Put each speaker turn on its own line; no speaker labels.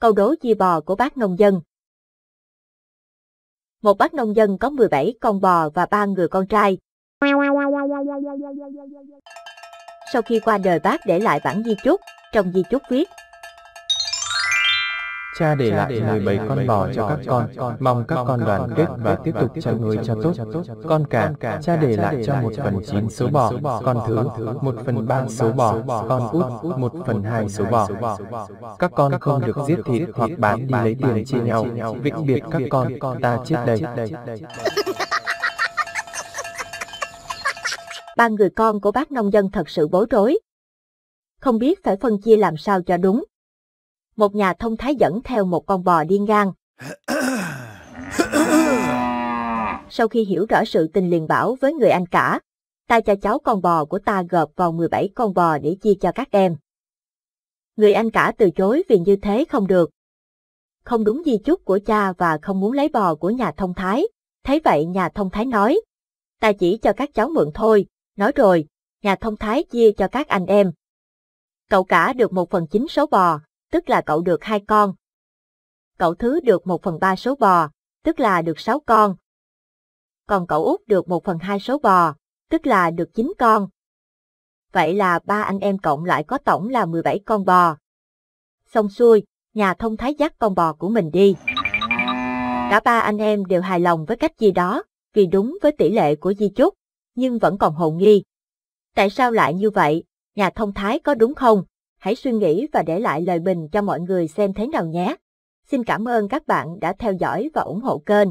câu đố chia bò của bác nông dân. Một bác nông dân có 17 con bò và 3 người con trai. Sau khi qua đời bác để lại bản di chúc, trong di chúc viết
Cha để lại 17 con bò cho các con, mong các con đoàn kết và tiếp tục chăn nuôi cho tốt. Con cả, cha để lại cho một phần chín số bò, con thứ, một phần ba số bò, con út, một phần hai số bò. Các con không được giết thịt hoặc bán đi lấy tiền chia nhau, vĩnh biệt các con, ta chết đây.
Ba người con của bác nông dân thật sự bối rối. Không biết phải phân chia làm sao cho đúng một nhà thông thái dẫn theo một con bò điên gan. Sau khi hiểu rõ sự tình liền bảo với người anh cả, ta cho cháu con bò của ta gộp vào 17 con bò để chia cho các em. Người anh cả từ chối vì như thế không được. Không đúng di chúc của cha và không muốn lấy bò của nhà thông thái. Thấy vậy nhà thông thái nói, ta chỉ cho các cháu mượn thôi, nói rồi, nhà thông thái chia cho các anh em. Cậu cả được một phần chín số bò, tức là cậu được hai con. Cậu thứ được 1 phần 3 số bò, tức là được 6 con. Còn cậu út được 1 phần 2 số bò, tức là được 9 con. Vậy là ba anh em cộng lại có tổng là 17 con bò. Xong xuôi, nhà thông thái dắt con bò của mình đi. Cả ba anh em đều hài lòng với cách gì đó, vì đúng với tỷ lệ của Di Chúc, nhưng vẫn còn hồ nghi. Tại sao lại như vậy? Nhà thông thái có đúng không? Hãy suy nghĩ và để lại lời bình cho mọi người xem thế nào nhé. Xin cảm ơn các bạn đã theo dõi và ủng hộ kênh.